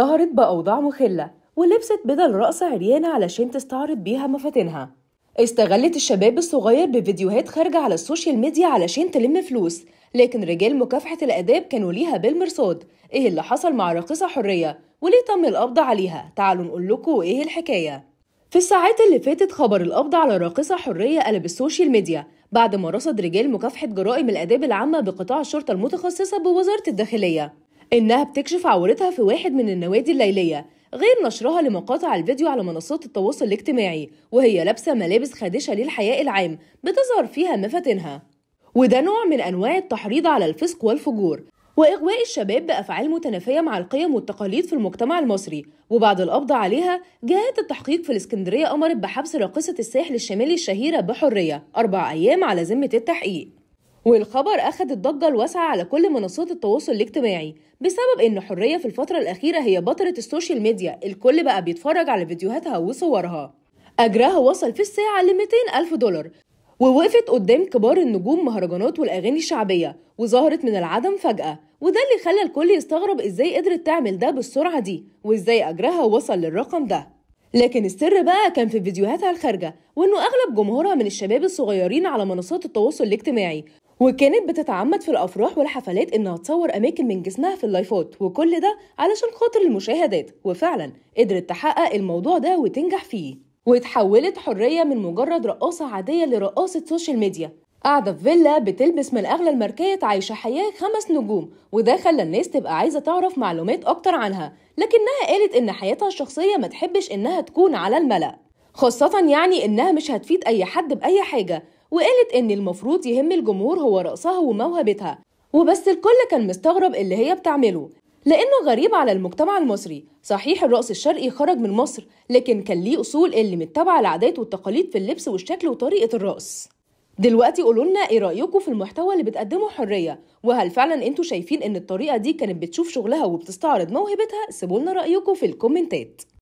ظهرت بأوضاع مخلة ولبست بدل رقص عريانة علشان تستعرض بيها مفاتنها استغلت الشباب الصغير بفيديوهات خارجة على السوشيال ميديا علشان تلم فلوس لكن رجال مكافحة الآداب كانوا ليها بالمرصاد إيه اللي حصل مع راقصة حرية وليه تم القبض عليها تعالوا نقول لكم إيه الحكاية في الساعات اللي فاتت خبر القبض على راقصة حرية قلب السوشيال ميديا بعد ما رصد رجال مكافحة جرائم الآداب العامة بقطاع الشرطة المتخصصة بوزارة الداخلية إنها بتكشف عورتها في واحد من النوادي الليلية غير نشرها لمقاطع الفيديو على منصات التواصل الاجتماعي وهي لابسة ملابس خادشة للحياء العام بتظهر فيها مفاتنها وده نوع من أنواع التحريض على الفسق والفجور وإغواء الشباب بأفعال متنافية مع القيم والتقاليد في المجتمع المصري وبعد القبض عليها جهات التحقيق في الإسكندرية أمرت بحبس راقصة الساحل الشمالي الشهيرة بحرية أربع أيام على ذمة التحقيق والخبر أخد الضجة الواسعة على كل منصات التواصل الاجتماعي بسبب إن حرية في الفترة الأخيرة هي بطلة السوشيال ميديا الكل بقى بيتفرج على فيديوهاتها وصورها أجرها وصل في الساعة ل 200 ألف دولار ووقفت قدام كبار النجوم مهرجانات والأغاني الشعبية وظهرت من العدم فجأة وده اللي خلى الكل يستغرب إزاي قدرت تعمل ده بالسرعة دي وإزاي أجرها وصل للرقم ده لكن السر بقى كان في فيديوهاتها الخارجة وإنه أغلب جمهورها من الشباب الصغيرين على منصات التواصل الاجتماعي وكانت بتتعمد في الافراح والحفلات انها تصور اماكن من جسمها في اللايفات وكل ده علشان خاطر المشاهدات وفعلا قدرت تحقق الموضوع ده وتنجح فيه واتحولت حريه من مجرد رقاصه عاديه لرقاصه سوشيال ميديا قاعده في فيلا بتلبس من اغلى الماركات عايشه حياه خمس نجوم وده خلى الناس تبقى عايزه تعرف معلومات اكتر عنها لكنها قالت ان حياتها الشخصيه ما تحبش انها تكون على الملأ خاصة يعني إنها مش هتفيد أي حد بأي حاجة وقالت إن المفروض يهم الجمهور هو رقصها وموهبتها وبس الكل كان مستغرب اللي هي بتعمله لأنه غريب على المجتمع المصري صحيح الرقص الشرقي خرج من مصر لكن كان ليه أصول اللي متبعة العادات والتقاليد في اللبس والشكل وطريقة الرقص دلوقتي قولولنا ايه رايكم في المحتوى اللي بتقدمه حريه وهل فعلا انتوا شايفين ان الطريقه دي كانت بتشوف شغلها وبتستعرض موهبتها سيبولنا رايكم في الكومنتات